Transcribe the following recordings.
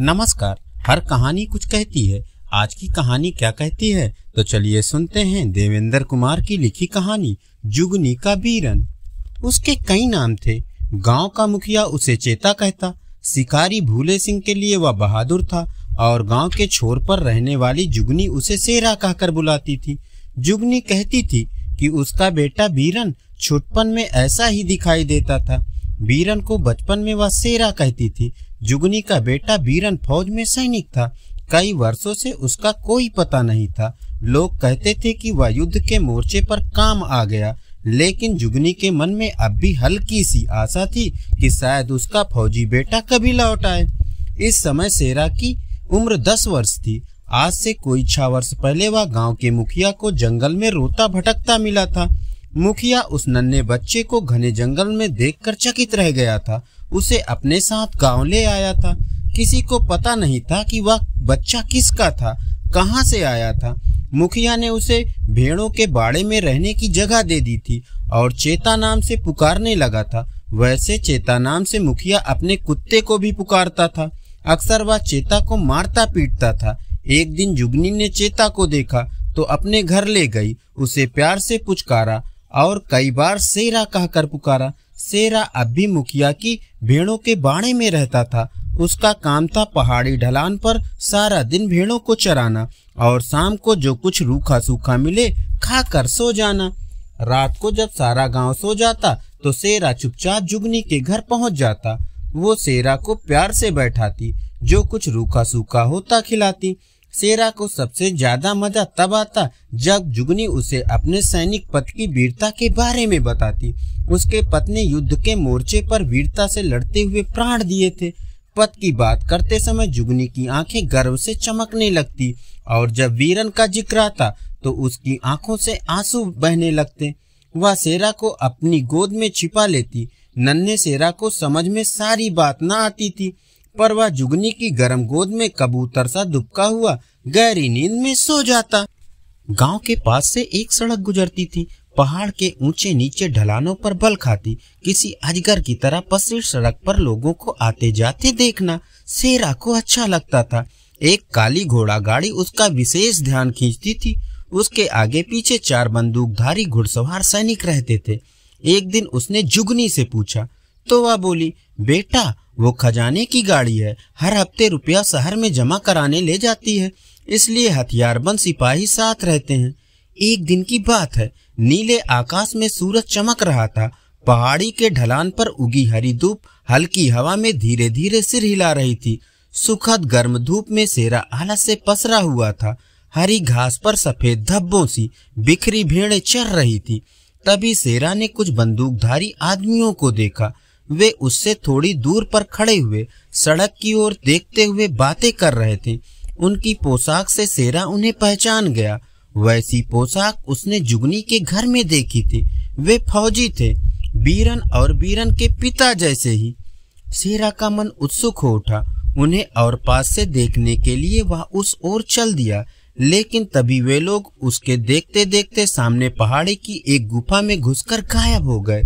नमस्कार हर कहानी कुछ कहती है आज की कहानी क्या कहती है तो चलिए सुनते हैं देवेंद्र कुमार की लिखी कहानी जुगनी का बीरन उसके कई नाम थे गांव का मुखिया उसे चेता कहता शिकारी भूले सिंह के लिए वह बहादुर था और गांव के छोर पर रहने वाली जुगनी उसे सेरा कहकर बुलाती थी जुगनी कहती थी कि उसका बेटा बीरन छुटपन में ऐसा ही दिखाई देता था बीरन को बचपन में वह सेरा कहती थी जुगनी का बेटा बीरन फौज में सैनिक था कई वर्षों से उसका कोई पता नहीं था लोग कहते थे कि वह युद्ध के मोर्चे पर काम आ गया लेकिन जुगनी के मन में अब भी हल्की सी आशा थी कि शायद उसका फौजी बेटा कभी लौट आए इस समय सेरा की उम्र दस वर्ष थी आज से कोई छह वर्ष पहले वह गांव के मुखिया को जंगल में रोता भटकता मिला था मुखिया उस नन्हे बच्चे को घने जंगल में देखकर चकित रह गया था उसे अपने साथ गांव ले आया था किसी को पता नहीं था कि वह बच्चा किसका था कहां से आया था मुखिया ने उसे भेड़ों के बाड़े में रहने की जगह दे दी थी और चेता नाम से पुकारने लगा था वैसे चेता नाम से मुखिया अपने कुत्ते को भी पुकारता था अक्सर वह चेता को मारता पीटता था एक दिन जुगनी ने चेता को देखा तो अपने घर ले गई उसे प्यार से पुचकारा और कई बार सेरा कहकर पुकारा सेरा अब भी मुखिया की भेड़ों के बाड़े में रहता था उसका काम था पहाड़ी ढलान पर सारा दिन भेड़ों को चराना और शाम को जो कुछ रूखा सूखा मिले खा कर सो जाना रात को जब सारा गांव सो जाता तो सेरा चुपचाप जुगनी के घर पहुंच जाता वो सेरा को प्यार से बैठाती जो कुछ रूखा सूखा होता खिलाती सेरा को सबसे ज्यादा मजा तब आता जब जुगनी उसे अपने सैनिक पद की वीरता के बारे में बताती उसके ने युद्ध के मोर्चे पर वीरता से लड़ते हुए प्राण दिए थे पद की बात करते समय जुगनी की आंखें गर्व से चमकने लगती और जब वीरन का जिक्र आता तो उसकी आंखों से आंसू बहने लगते वह सेरा को अपनी गोद में छिपा लेती नन्हे सेरा को समझ में सारी बात ना आती थी पर वह जुगनी की गर्म गोद में कबूतर सा दुबका हुआ गहरी नींद में सो जाता गांव के पास से एक सड़क गुजरती थी पहाड़ के ऊंचे नीचे ढलानों पर बल खाती किसी अजगर की तरह पसी सड़क पर लोगों को आते जाते देखना सेरा को अच्छा लगता था एक काली घोड़ा गाड़ी उसका विशेष ध्यान खींचती थी उसके आगे पीछे चार बंदूकधारी घुड़सवार सैनिक रहते थे एक दिन उसने जुगनी से पूछा तो वह बोली बेटा वो खजाने की गाड़ी है हर हफ्ते रुपया शहर में जमा कराने ले जाती है इसलिए हथियारबंद सिपाही साथ रहते हैं एक दिन की बात है नीले आकाश में सूरज चमक रहा था पहाड़ी के ढलान पर उगी हरी धूप हल्की हवा में धीरे धीरे सिर हिला रही थी सुखद गर्म धूप में सेरा आलस से पसरा हुआ था हरी घास पर सफेद धब्बों सी बिखरी भेड़ चर रही थी तभी सेरा ने कुछ बंदूकधारी आदमियों को देखा वे उससे थोड़ी दूर पर खड़े हुए सड़क की ओर देखते हुए बातें कर रहे थे उनकी पोशाक से सेरा उन्हें पहचान गया वैसी पोशाक उसने जुगनी के घर में देखी थी वे फौजी थे बीरन और बीरन के पिता जैसे ही सेरा का मन उत्सुक हो उठा उन्हें और पास से देखने के लिए वह उस ओर चल दिया लेकिन तभी वे लोग उसके देखते देखते सामने पहाड़ी की एक गुफा में घुसकर गायब हो गए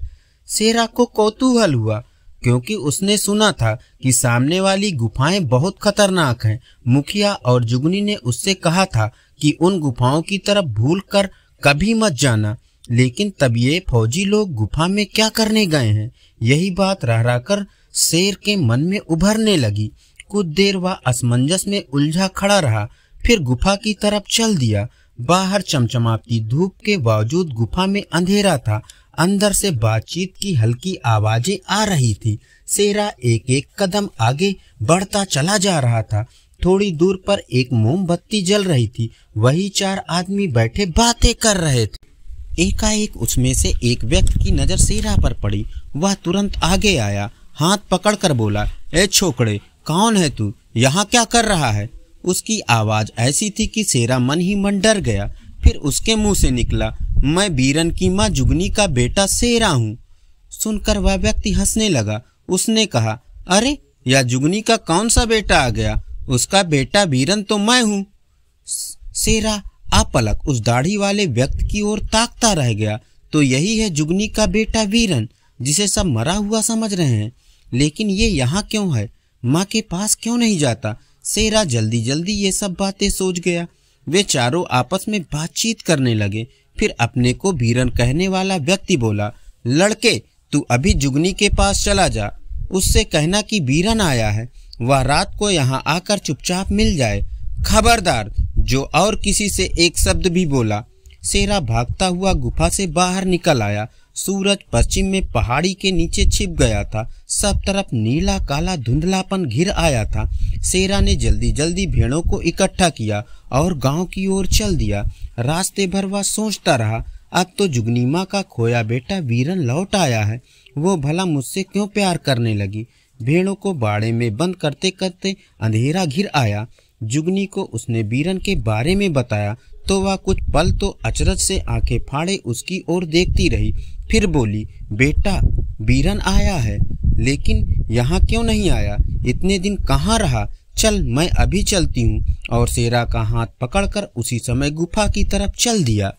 शेरा को कौतूहल हुआ क्योंकि उसने सुना था कि सामने वाली गुफाएं बहुत खतरनाक हैं। मुखिया और जुगनी ने उससे कहा था कि उन गुफाओं की तरफ भूल कर कभी मत जाना लेकिन तब ये फौजी लोग गुफा में क्या करने गए हैं यही बात रह कर शेर के मन में उभरने लगी कुछ देर वह असमंजस में उलझा खड़ा रहा फिर गुफा की तरफ चल दिया बाहर चमचमाती धूप के बावजूद गुफा में अंधेरा था अंदर से बातचीत की हल्की आवाजें आ रही थी सेरा एक एक कदम आगे बढ़ता चला जा रहा था थोड़ी दूर पर एक मोमबत्ती जल रही थी वही चार आदमी बैठे बातें कर रहे थे एकाएक उसमें से एक व्यक्ति की नजर सेरा पर पड़ी वह तुरंत आगे आया हाथ पकड़कर बोला ए छोकड़े कौन है तू यहाँ क्या कर रहा है उसकी आवाज ऐसी थी कि सेरा मन ही मन डर गया फिर उसके मुंह से निकला मैं बीरन की माँ जुगनी का बेटा शेरा हूँ सुनकर वह व्यक्ति हंसने लगा उसने कहा अरे या जुगनी का कौन सा बेटा आ गया उसका बेटा बीरन तो मैं हूँ शेरा आपलक उस दाढ़ी वाले व्यक्ति की ओर ताकता रह गया तो यही है जुगनी का बेटा वीरन जिसे सब मरा हुआ समझ रहे हैं लेकिन ये यहाँ क्यों है माँ के पास क्यों नहीं जाता शेरा जल्दी जल्दी ये सब बातें सोच गया वे चारों आपस में बातचीत करने लगे फिर अपने को भीरन कहने वाला व्यक्ति बोला लड़के तू अभी जुगनी के पास चला जा उससे कहना कि बीरन आया है वह रात को यहाँ आकर चुपचाप मिल जाए खबरदार जो और किसी से एक शब्द भी बोला शेरा भागता हुआ गुफा से बाहर निकल आया सूरज पश्चिम में पहाड़ी के नीचे छिप गया था सब तरफ नीला काला धुंधलापन घिर आया था सेरा ने जल्दी जल्दी भेड़ों को इकट्ठा किया और गांव की ओर चल दिया रास्ते भर वह सोचता रहा अब तो जुगनी माँ का खोया बेटा वीरन लौट आया है वो भला मुझसे क्यों प्यार करने लगी भेड़ों को बाड़े में बंद करते करते अंधेरा घिर आया जुगनी को उसने बीरन के बारे में बताया तो वह कुछ पल तो अचरज से आंखें फाड़े उसकी ओर देखती रही फिर बोली बेटा बीरन आया है लेकिन यहाँ क्यों नहीं आया इतने दिन कहाँ रहा चल मैं अभी चलती हूँ और शेरा का हाथ पकड़कर उसी समय गुफा की तरफ चल दिया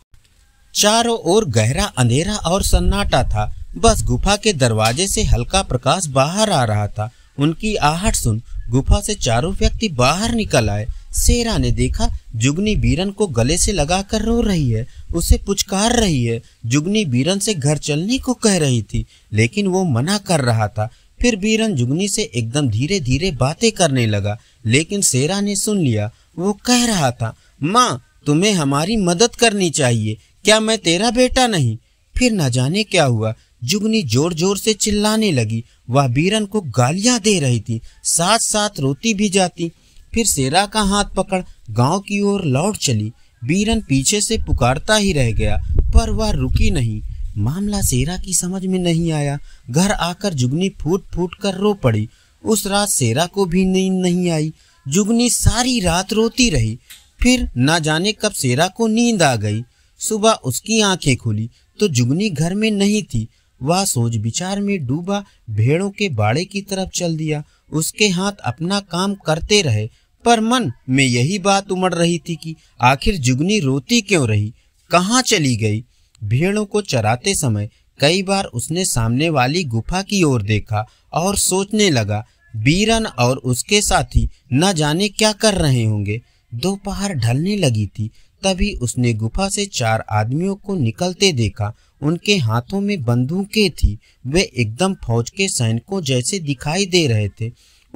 चारों ओर गहरा अंधेरा और सन्नाटा था बस गुफा के दरवाजे से हल्का प्रकाश बाहर आ रहा था उनकी आहट सुन गुफा से चारों व्यक्ति बाहर निकल आए शेरा ने देखा जुगनी बीरन को गले से लगाकर रो रही है उसे पुचकार रही है जुगनी बीरन से घर चलने को कह रही थी लेकिन वो मना कर रहा था फिर बीरन जुगनी से एकदम धीरे धीरे बातें करने लगा लेकिन शेरा ने सुन लिया वो कह रहा था माँ तुम्हें हमारी मदद करनी चाहिए क्या मैं तेरा बेटा नहीं फिर न जाने क्या हुआ जुगनी जोर जोर से चिल्लाने लगी वह बीरन को गालियां दे रही थी साथ साथ रोती भी जाती फिर शेरा का हाथ पकड़ गांव की ओर लौट चली बीरन पीछे से पुकारता ही रह गया पर वह रुकी नहीं मामला सेरा की समझ में नहीं आया घर आकर जुगनी फूट फूट कर रो पड़ी उस रात सेरा को भी नींद नहीं आई जुगनी सारी रात रोती रही फिर ना जाने कब शेरा को नींद आ गई सुबह उसकी आंखें खुली तो जुगनी घर में नहीं थी वह सोच विचार में डूबा भेड़ों के बाड़े की तरफ चल दिया उसके हाथ अपना काम करते रहे पर मन में यही बात उमड़ रही थी कि आखिर जुगनी रोती क्यों रही कहाँ चली गई भेड़ों को चराते समय कई बार उसने सामने वाली गुफा की ओर देखा और सोचने लगा बीरन और उसके साथी न जाने क्या कर रहे होंगे दोपहर ढलने लगी थी तभी उसने गुफा से चार आदमियों को निकलते देखा उनके हाथों में बंदूकें थी वे एकदम फौज के सैनिकों जैसे दिखाई दे रहे थे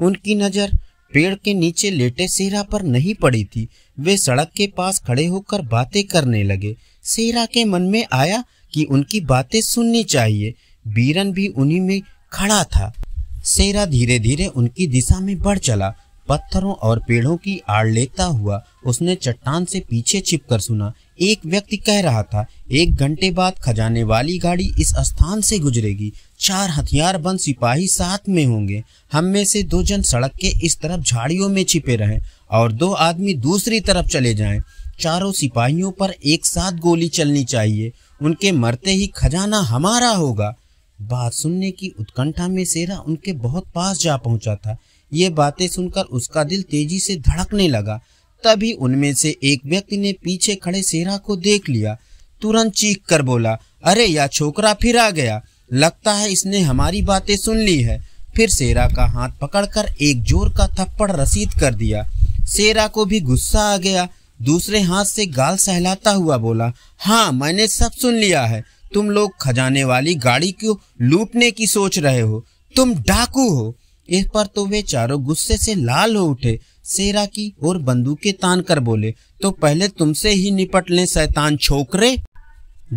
उनकी नज़र पेड़ के नीचे लेटे सेहरा पर नहीं पड़ी थी वे सड़क के पास खड़े होकर बातें करने लगे सेहरा के मन में आया कि उनकी बातें सुननी चाहिए बीरन भी उन्हीं में खड़ा था सेहरा धीरे धीरे उनकी दिशा में बढ़ चला पत्थरों और पेड़ों की आड़ लेता हुआ उसने चट्टान से पीछे छिपकर सुना एक व्यक्ति कह रहा था एक घंटे बाद खजाने वाली गाड़ी इस स्थान से गुजरेगी चार हथियार बंद सिपाही साथ में होंगे हम में से दो जन सड़क के इस तरफ झाड़ियों में छिपे रहें और दो आदमी दूसरी तरफ चले जाएं। चारों सिपाहियों पर एक साथ गोली चलनी चाहिए उनके मरते ही खजाना हमारा होगा बात सुनने की उत्कंठा में सेरा उनके बहुत पास जा पहुंचा था ये बातें सुनकर उसका दिल तेजी से धड़कने लगा तभी उनमें से एक व्यक्ति ने पीछे खड़े सेरा को देख लिया तुरंत चीख कर बोला अरे या छोकरा फिर आ गया लगता है इसने हमारी बातें सुन ली है फिर सेरा का हाथ पकड़कर एक जोर का थप्पड़ रसीद कर दिया सेरा को भी गुस्सा आ गया दूसरे हाथ से गाल सहलाता हुआ बोला हाँ मैंने सब सुन लिया है तुम लोग खजाने वाली गाड़ी को लूटने की सोच रहे हो तुम डाकू हो इस पर तो वे चारों गुस्से से लाल हो उठे सेरा की और बंदूकें तान कर बोले तो पहले तुमसे ही निपट लें सैतान छोकरे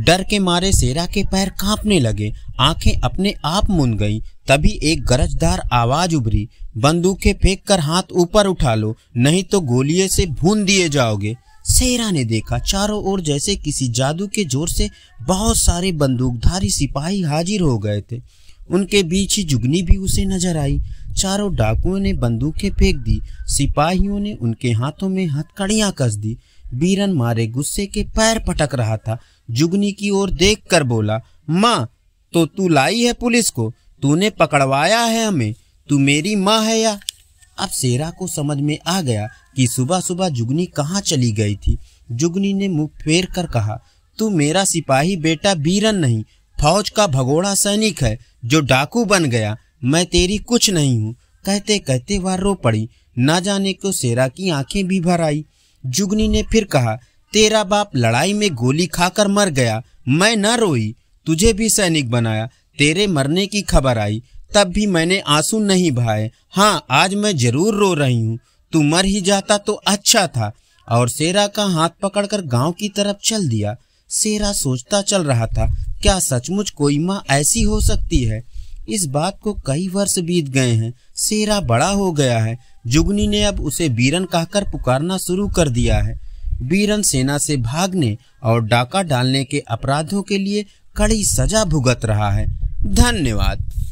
डर के मारे सेरा के पैर कांपने लगे आंखें अपने आप मुन गईं, तभी एक गरजदार आवाज उभरी बंदूकें फेंक कर हाथ ऊपर उठा लो नहीं तो गोलियों से भून दिए जाओगे सेरा ने देखा चारों ओर जैसे किसी जादू के जोर से बहुत सारे बंदूकधारी सिपाही हाजिर हो गए थे उनके बीच ही जुगनी भी उसे नजर आई चारों डाकुओं ने बंदूकें फेंक दी सिपाहियों ने उनके हाथों में हथकड़ियां कस दी बीरन मारे गुस्से के पैर पटक रहा था जुगनी की ओर देख कर बोला माँ तो तू लाई है पुलिस को तूने पकड़वाया है हमें तू मेरी माँ है या अब सेरा को समझ में आ गया कि सुबह सुबह जुगनी कहाँ चली गई थी जुगनी ने मुंह फेर कर कहा तू मेरा सिपाही बेटा बीरन नहीं फौज का भगोड़ा सैनिक है जो डाकू बन गया मैं तेरी कुछ नहीं हूँ कहते कहते वह रो पड़ी ना जाने को सेरा की आंखें भी भर आई जुगनी ने फिर कहा तेरा बाप लड़ाई में गोली खाकर मर गया मैं न रोई तुझे भी सैनिक बनाया तेरे मरने की खबर आई तब भी मैंने आंसू नहीं बहाए हाँ आज मैं जरूर रो रही हूँ तू मर ही जाता तो अच्छा था और शेरा का हाथ पकड़कर गांव की तरफ चल दिया शेरा सोचता चल रहा था क्या सचमुच कोई माँ ऐसी हो सकती है इस बात को कई वर्ष बीत गए हैं सेरा बड़ा हो गया है जुगनी ने अब उसे बीरन कहकर पुकारना शुरू कर दिया है बीरन सेना से भागने और डाका डालने के अपराधों के लिए कड़ी सजा भुगत रहा है धन्यवाद